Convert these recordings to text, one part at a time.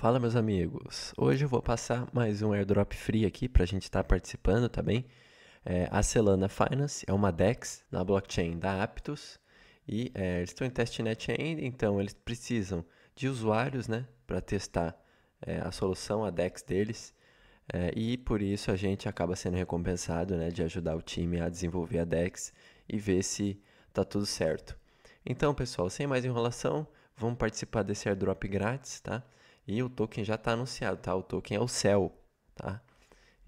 Fala meus amigos, hoje eu vou passar mais um airdrop free aqui para a gente estar tá participando, tá bem? É, a Celana Finance é uma DEX na blockchain da Aptos e é, eles estão em testnet ainda, então eles precisam de usuários, né, para testar é, a solução, a DEX deles é, e por isso a gente acaba sendo recompensado, né, de ajudar o time a desenvolver a DEX e ver se tá tudo certo. Então pessoal, sem mais enrolação, vamos participar desse airdrop grátis, tá? E o token já está anunciado, tá? O token é o céu, tá?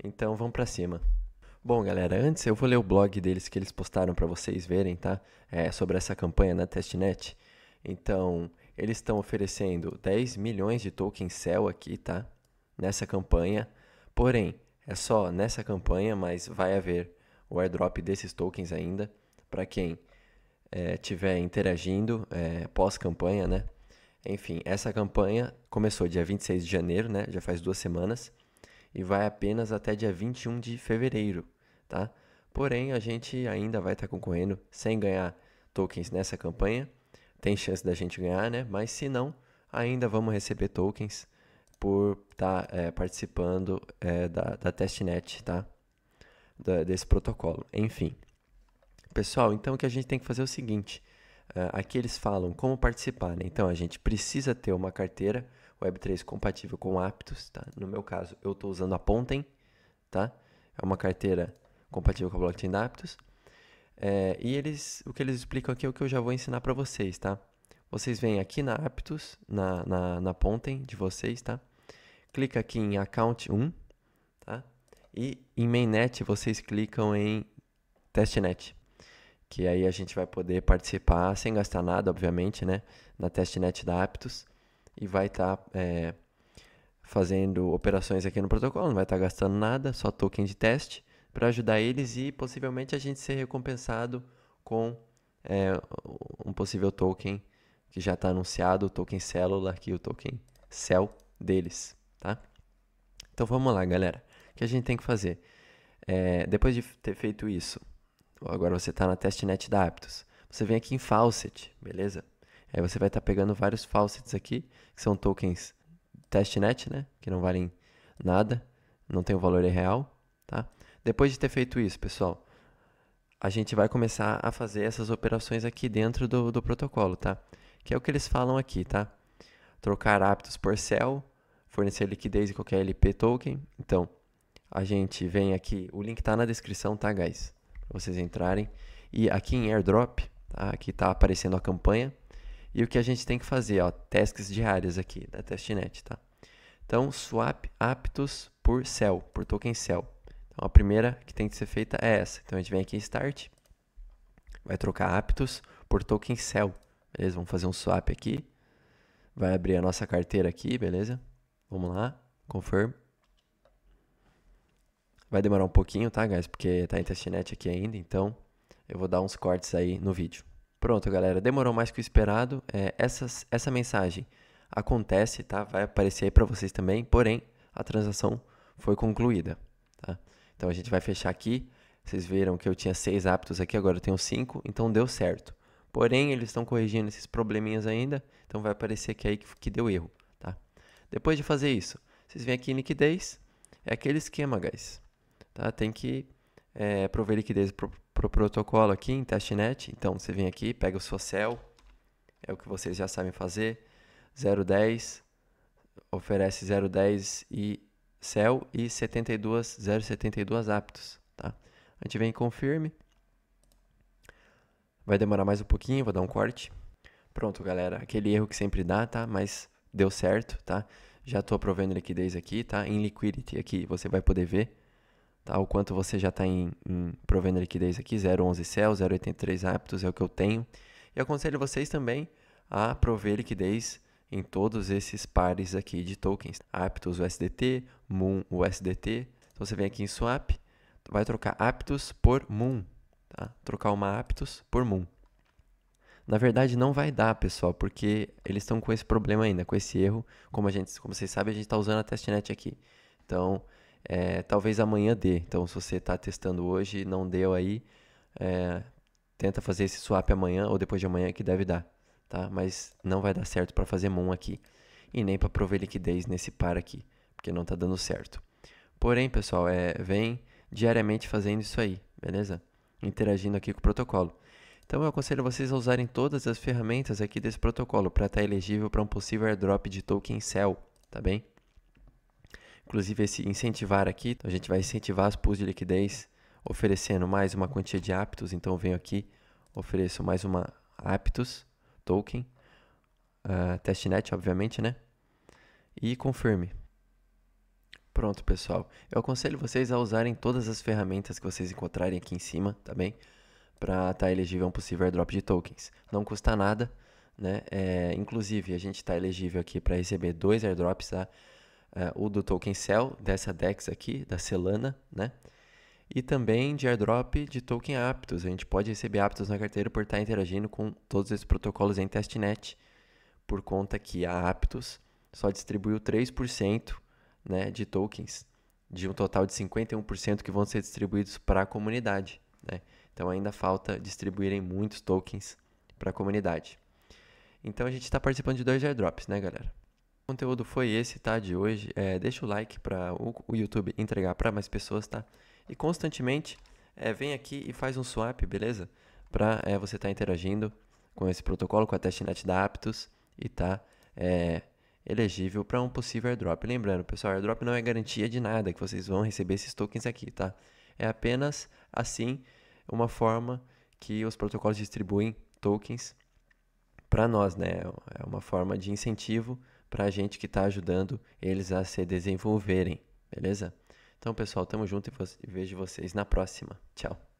Então vamos para cima. Bom, galera, antes eu vou ler o blog deles que eles postaram para vocês verem, tá? É, sobre essa campanha na testnet. Então, eles estão oferecendo 10 milhões de tokens céu aqui, tá? Nessa campanha. Porém, é só nessa campanha, mas vai haver o airdrop desses tokens ainda para quem é, tiver interagindo é, pós campanha, né? Enfim, essa campanha começou dia 26 de janeiro, né? Já faz duas semanas. E vai apenas até dia 21 de fevereiro, tá? Porém, a gente ainda vai estar tá concorrendo sem ganhar tokens nessa campanha. Tem chance da gente ganhar, né? Mas se não, ainda vamos receber tokens por estar tá, é, participando é, da, da testnet, tá? Da, desse protocolo. Enfim. Pessoal, então o que a gente tem que fazer é o seguinte: ah, aqui eles falam como participar, né? Então a gente precisa ter uma carteira Web3 compatível com Aptos, tá? No meu caso, eu estou usando a Pontem, tá? É uma carteira compatível com a blockchain da Aptos. É, e eles, o que eles explicam aqui é o que eu já vou ensinar para vocês, tá? Vocês vêm aqui na Aptos, na, na, na de vocês, tá? Clica aqui em Account 1, tá? E em Mainnet vocês clicam em Testnet, que aí a gente vai poder participar sem gastar nada, obviamente, né? Na testnet da Aptos e vai estar tá, é, fazendo operações aqui no protocolo, não vai estar tá gastando nada, só token de teste para ajudar eles e possivelmente a gente ser recompensado com é, um possível token que já está anunciado, o token célula aqui, o token cell deles, tá? Então vamos lá, galera. O que a gente tem que fazer? É, depois de ter feito isso, agora você está na testnet da Aptos. Você vem aqui em Faucet, beleza? Aí você vai estar tá pegando vários Faucets aqui, que são tokens testnet, né? Que não valem nada, não tem o valor real, tá? Depois de ter feito isso, pessoal, a gente vai começar a fazer essas operações aqui dentro do, do protocolo, tá? Que é o que eles falam aqui, tá? Trocar aptos por cell, fornecer liquidez em qualquer LP token. Então, a gente vem aqui, o link tá na descrição, tá, guys? vocês entrarem. E aqui em airdrop, tá? aqui está aparecendo a campanha. E o que a gente tem que fazer, ó, tasks diárias aqui da testnet, tá? Então, swap aptos por cell, por token cell. Então, a primeira que tem que ser feita é essa. Então, a gente vem aqui em start, vai trocar aptos por token cell, beleza? Vamos fazer um swap aqui, vai abrir a nossa carteira aqui, beleza? Vamos lá, confirm. Vai demorar um pouquinho, tá, guys? Porque tá em testnet aqui ainda, então eu vou dar uns cortes aí no vídeo. Pronto, galera, demorou mais que o esperado. É, essas, essa mensagem acontece, tá? Vai aparecer aí para vocês também, porém a transação foi concluída, tá? Então a gente vai fechar aqui. Vocês viram que eu tinha seis aptos aqui, agora eu tenho cinco, então deu certo. Porém, eles estão corrigindo esses probleminhas ainda, então vai aparecer aqui aí que, que deu erro, tá? Depois de fazer isso, vocês vêm aqui em liquidez, é aquele esquema, guys tá? Tem que é, prover liquidez para o pro protocolo aqui em testnet. Então, você vem aqui, pega o seu cell, é o que vocês já sabem fazer, 010, oferece 010 e cell e 72, 072 aptos, tá? A gente vem em confirme. Vai demorar mais um pouquinho, vou dar um corte. Pronto, galera, aquele erro que sempre dá, tá? Mas deu certo, tá? Já estou provendo liquidez aqui, tá? Em liquidity aqui você vai poder ver Tá? O quanto você já está em, em, provendo liquidez aqui, 0,11 CEL, 0,83 Aptos é o que eu tenho. E aconselho vocês também a prover liquidez em todos esses pares aqui de tokens. Aptos USDT, Moon USDT. Então você vem aqui em Swap, vai trocar Aptos por Moon. Tá? Trocar uma Aptos por Moon. Na verdade, não vai dar, pessoal, porque eles estão com esse problema ainda, com esse erro. Como, a gente, como vocês sabem, a gente está usando a testnet aqui. Então, é, talvez amanhã dê. Então, se você está testando hoje e não deu aí, é, tenta fazer esse swap amanhã ou depois de amanhã que deve dar, tá? Mas não vai dar certo para fazer moon aqui e nem para prover liquidez nesse par aqui, porque não está dando certo. Porém, pessoal, é, vem diariamente fazendo isso aí, beleza? Interagindo aqui com o protocolo. Então eu aconselho vocês a usarem todas as ferramentas aqui desse protocolo para estar tá elegível para um possível airdrop de token Cell, tá bem? Inclusive, esse incentivar aqui, a gente vai incentivar as pools de liquidez oferecendo mais uma quantia de aptos. Então, eu venho aqui, ofereço mais uma aptos token, uh, testnet, obviamente, né? E confirme. Pronto, pessoal. Eu aconselho vocês a usarem todas as ferramentas que vocês encontrarem aqui em cima, tá bem? Para estar tá elegível a um possível airdrop de tokens. Não custa nada, né? É, inclusive, a gente está elegível aqui para receber dois airdrops, tá? uh, o do token Cell, dessa DEX aqui, da Celana, né? E também de airdrop de token Aptos. A gente pode receber Aptos na carteira por estar interagindo com todos esses protocolos em testnet, por conta que a Aptos só distribuiu 3% né, de tokens, de um total de 51% que vão ser distribuídos para a comunidade. Né? Então ainda falta distribuírem muitos tokens para a comunidade. Então a gente está participando de dois airdrops, né, galera? O conteúdo foi esse, tá? De hoje. É, deixa o like para o, YouTube entregar para mais pessoas, tá? E constantemente é, vem aqui e faz um swap, beleza? Para é, você estar tá interagindo com esse protocolo, com a testnet da Aptos e tá é, elegível para um possível airdrop. Lembrando, pessoal, airdrop não é garantia de nada que vocês vão receber esses tokens aqui, tá? É apenas assim uma forma que os protocolos distribuem tokens para nós, né? É uma forma de incentivo para a gente que está ajudando eles a se desenvolverem, beleza? Então, pessoal, tamo junto e vejo vocês na próxima. Tchau!